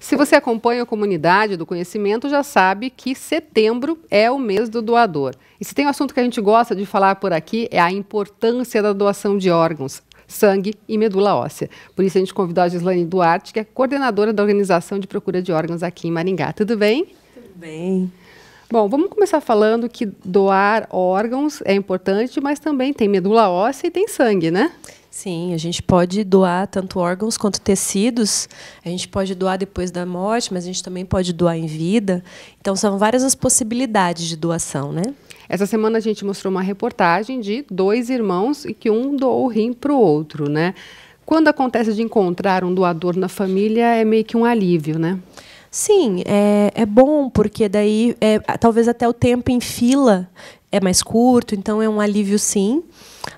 Se você acompanha a comunidade do conhecimento, já sabe que setembro é o mês do doador. E se tem um assunto que a gente gosta de falar por aqui, é a importância da doação de órgãos, sangue e medula óssea. Por isso a gente convidou a Gislaine Duarte, que é coordenadora da Organização de Procura de Órgãos aqui em Maringá. Tudo bem? Tudo bem. Bom, vamos começar falando que doar órgãos é importante, mas também tem medula óssea e tem sangue, né? Sim, a gente pode doar tanto órgãos quanto tecidos. A gente pode doar depois da morte, mas a gente também pode doar em vida. Então são várias as possibilidades de doação, né? Essa semana a gente mostrou uma reportagem de dois irmãos e que um doou o rim para o outro, né? Quando acontece de encontrar um doador na família, é meio que um alívio, né? Sim, é, é bom, porque daí é, talvez até o tempo em fila é mais curto, então é um alívio sim.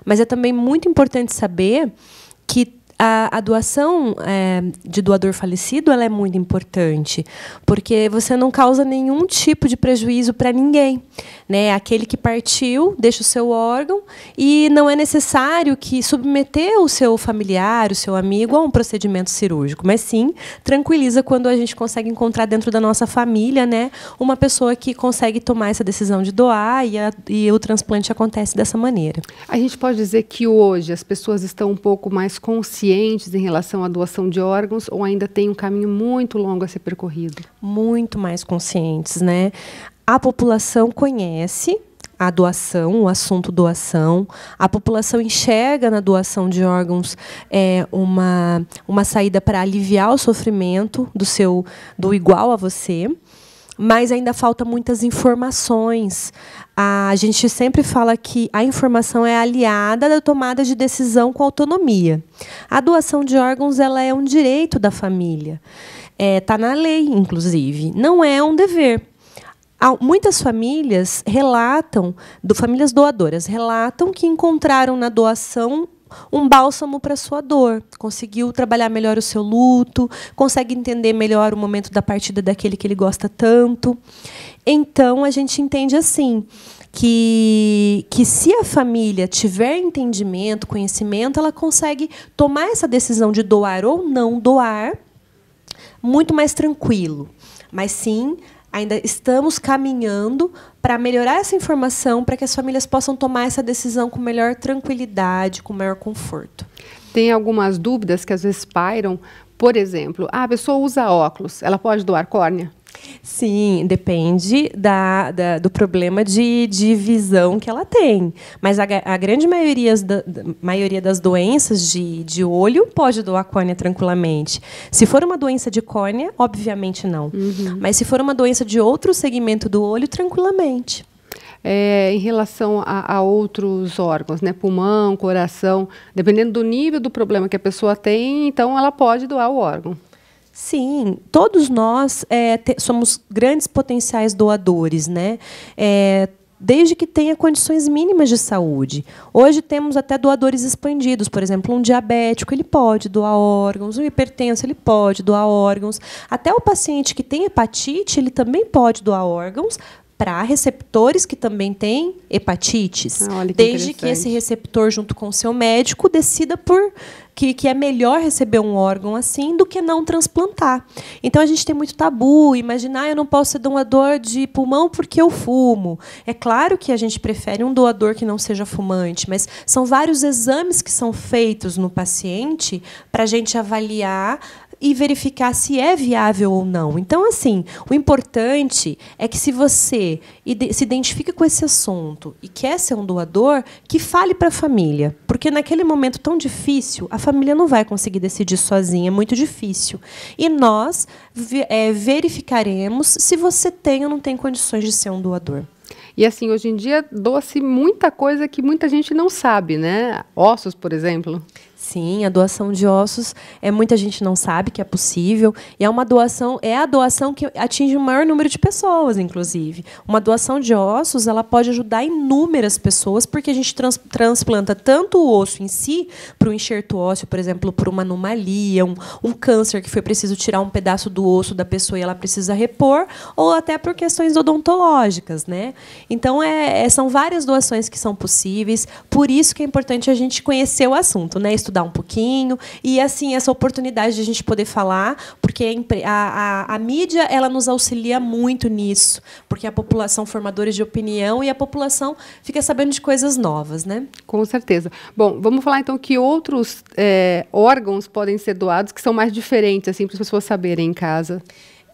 Mas é também muito importante saber que a, a doação é, de doador falecido ela é muito importante, porque você não causa nenhum tipo de prejuízo para ninguém. Né? Aquele que partiu deixa o seu órgão e não é necessário que submeter o seu familiar, o seu amigo a um procedimento cirúrgico, mas sim tranquiliza quando a gente consegue encontrar dentro da nossa família né, uma pessoa que consegue tomar essa decisão de doar e, a, e o transplante acontece dessa maneira. A gente pode dizer que hoje as pessoas estão um pouco mais conscientes conscientes em relação à doação de órgãos ou ainda tem um caminho muito longo a ser percorrido? Muito mais conscientes, né? A população conhece a doação, o assunto doação. A população enxerga na doação de órgãos é, uma, uma saída para aliviar o sofrimento do seu do igual a você mas ainda falta muitas informações. A gente sempre fala que a informação é aliada da tomada de decisão com autonomia. A doação de órgãos ela é um direito da família. Está é, tá na lei, inclusive. Não é um dever. Muitas famílias relatam, famílias doadoras, relatam que encontraram na doação um bálsamo para sua dor. Conseguiu trabalhar melhor o seu luto, consegue entender melhor o momento da partida daquele que ele gosta tanto. Então a gente entende assim que que se a família tiver entendimento, conhecimento, ela consegue tomar essa decisão de doar ou não doar muito mais tranquilo. Mas sim, Ainda estamos caminhando para melhorar essa informação para que as famílias possam tomar essa decisão com melhor tranquilidade, com maior conforto. Tem algumas dúvidas que às vezes pairam. Por exemplo, ah, a pessoa usa óculos, ela pode doar córnea? Sim, depende da, da, do problema de, de visão que ela tem. Mas a, a grande maioria, da, maioria das doenças de, de olho pode doar córnea tranquilamente. Se for uma doença de córnea, obviamente não. Uhum. Mas se for uma doença de outro segmento do olho, tranquilamente. É, em relação a, a, outros órgãos, né? Pulmão, coração, dependendo do nível do problema que a pessoa tem, então ela pode doar o órgão. Sim, todos nós é, te, somos grandes potenciais doadores, né? É, desde que tenha condições mínimas de saúde. Hoje temos até doadores expandidos, por exemplo, um diabético ele pode doar órgãos, um hipertenso ele pode doar órgãos, até o paciente que tem hepatite ele também pode doar órgãos, para receptores que também têm hepatites, ah, que desde que esse receptor, junto com o seu médico, decida por que, que é melhor receber um órgão assim do que não transplantar. Então a gente tem muito tabu, imaginar ah, eu não posso ser doador de pulmão porque eu fumo. É claro que a gente prefere um doador que não seja fumante, mas são vários exames que são feitos no paciente para a gente avaliar e verificar se é viável ou não. Então, assim, o importante é que se você se identifica com esse assunto e quer ser um doador, que fale para a família. Porque naquele momento tão difícil, a família não vai conseguir decidir sozinha, é muito difícil. E nós é, verificaremos se você tem ou não tem condições de ser um doador. E assim, hoje em dia doa-se muita coisa que muita gente não sabe, né? Ossos, por exemplo. Sim, a doação de ossos é muita gente não sabe que é possível e é uma doação é a doação que atinge o maior número de pessoas, inclusive. Uma doação de ossos ela pode ajudar inúmeras pessoas porque a gente trans, transplanta tanto o osso em si para um enxerto ósseo, por exemplo, para uma anomalia, um, um câncer que foi preciso tirar um pedaço do osso da pessoa e ela precisa repor, ou até por questões odontológicas, né? Então é, é são várias doações que são possíveis. Por isso que é importante a gente conhecer o assunto, né? estudar um pouquinho. E, assim, essa oportunidade de a gente poder falar, porque a, a, a mídia ela nos auxilia muito nisso, porque a população formadores de opinião e a população fica sabendo de coisas novas, né? Com certeza. Bom, vamos falar então que outros é, órgãos podem ser doados que são mais diferentes, assim, para as pessoas saberem em casa.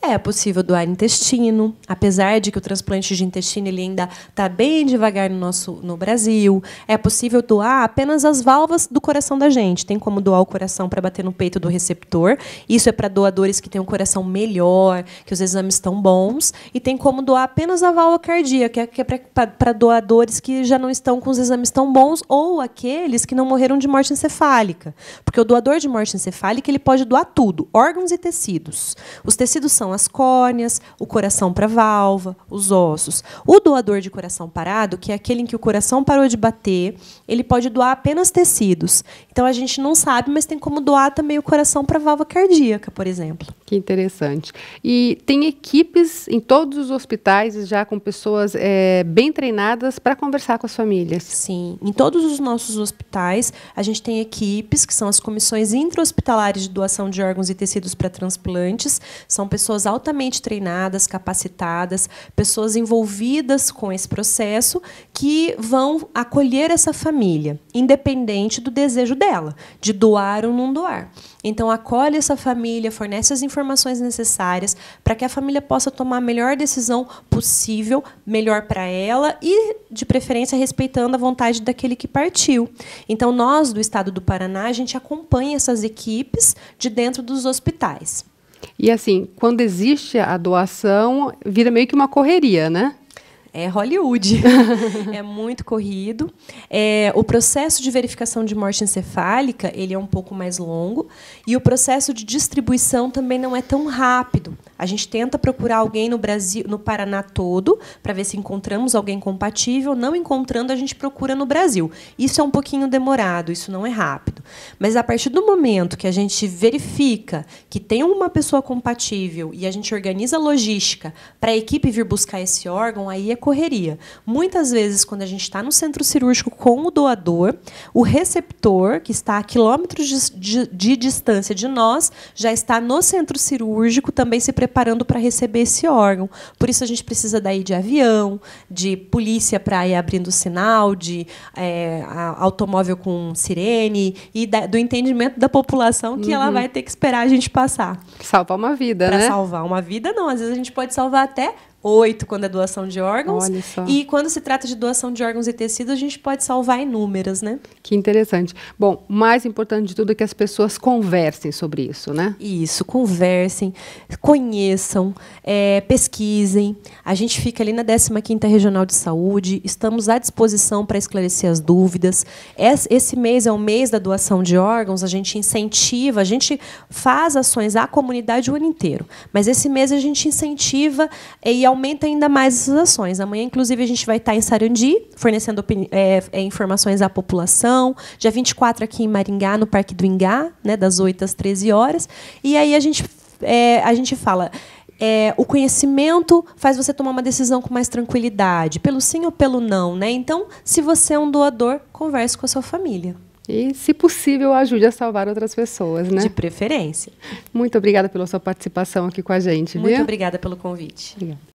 É possível doar intestino, apesar de que o transplante de intestino ele ainda está bem devagar no nosso no Brasil. É possível doar apenas as válvulas do coração da gente. Tem como doar o coração para bater no peito do receptor. Isso é para doadores que têm um coração melhor, que os exames estão bons. E tem como doar apenas a válvula cardíaca, que é, é para doadores que já não estão com os exames tão bons ou aqueles que não morreram de morte encefálica. Porque o doador de morte encefálica ele pode doar tudo, órgãos e tecidos. Os tecidos são as córneas, o coração para a valva, os ossos. O doador de coração parado, que é aquele em que o coração parou de bater, ele pode doar apenas tecidos. Então a gente não sabe, mas tem como doar também o coração para a valva cardíaca, por exemplo. Que interessante. E tem equipes em todos os hospitais já com pessoas é, bem treinadas para conversar com as famílias. Sim, em todos os nossos hospitais a gente tem equipes que são as comissões intra-hospitalares de doação de órgãos e tecidos para transplantes. São pessoas pessoas altamente treinadas, capacitadas, pessoas envolvidas com esse processo que vão acolher essa família, independente do desejo dela, de doar ou não doar. Então, acolhe essa família, fornece as informações necessárias para que a família possa tomar a melhor decisão possível, melhor para ela e, de preferência, respeitando a vontade daquele que partiu. Então, nós do Estado do Paraná, a gente acompanha essas equipes de dentro dos hospitais. E assim, quando existe a doação, vira meio que uma correria, né? é Hollywood. é muito corrido. É, o processo de verificação de morte encefálica ele é um pouco mais longo e o processo de distribuição também não é tão rápido. A gente tenta procurar alguém no Brasil, no Paraná todo, para ver se encontramos alguém compatível. Não encontrando, a gente procura no Brasil. Isso é um pouquinho demorado, isso não é rápido. Mas a partir do momento que a gente verifica que tem uma pessoa compatível e a gente organiza a logística para a equipe vir buscar esse órgão, aí é correria. Muitas vezes, quando a gente está no centro cirúrgico com o doador, o receptor, que está a quilômetros de, de, de distância de nós, já está no centro cirúrgico também se preparando para receber esse órgão. Por isso, a gente precisa daí de avião, de polícia para ir abrindo sinal, de é, automóvel com sirene e da, do entendimento da população que uhum. ela vai ter que esperar a gente passar. Salvar uma vida, pra né? Salvar uma vida, não. Às vezes a gente pode salvar até oito quando é doação de órgãos. Olha só. E quando se trata de doação de órgãos e tecidos, a gente pode salvar inúmeras, né? Que interessante. Bom, mais importante de tudo é que as pessoas conversem sobre isso, né? Isso, conversem, conheçam, é, pesquisem. A gente fica ali na 15ª Regional de Saúde, estamos à disposição para esclarecer as dúvidas. Esse mês é o mês da doação de órgãos, a gente incentiva, a gente faz ações à comunidade o ano inteiro. Mas esse mês a gente incentiva e aumenta ainda mais essas ações. Amanhã, inclusive, a gente vai estar em Sarandi, fornecendo é, é, informações à população. Dia 24 aqui em Maringá, no Parque do Ingá, né, das 8 às 13 horas. E aí a gente, é, a gente fala. É, o conhecimento faz você tomar uma decisão com mais tranquilidade, pelo sim ou pelo não, né? Então, se você é um doador, converse com a sua família. E, se possível, ajude a salvar outras pessoas, né? De preferência. Muito obrigada pela sua participação aqui com a gente. Muito viu? obrigada pelo convite. Obrigada.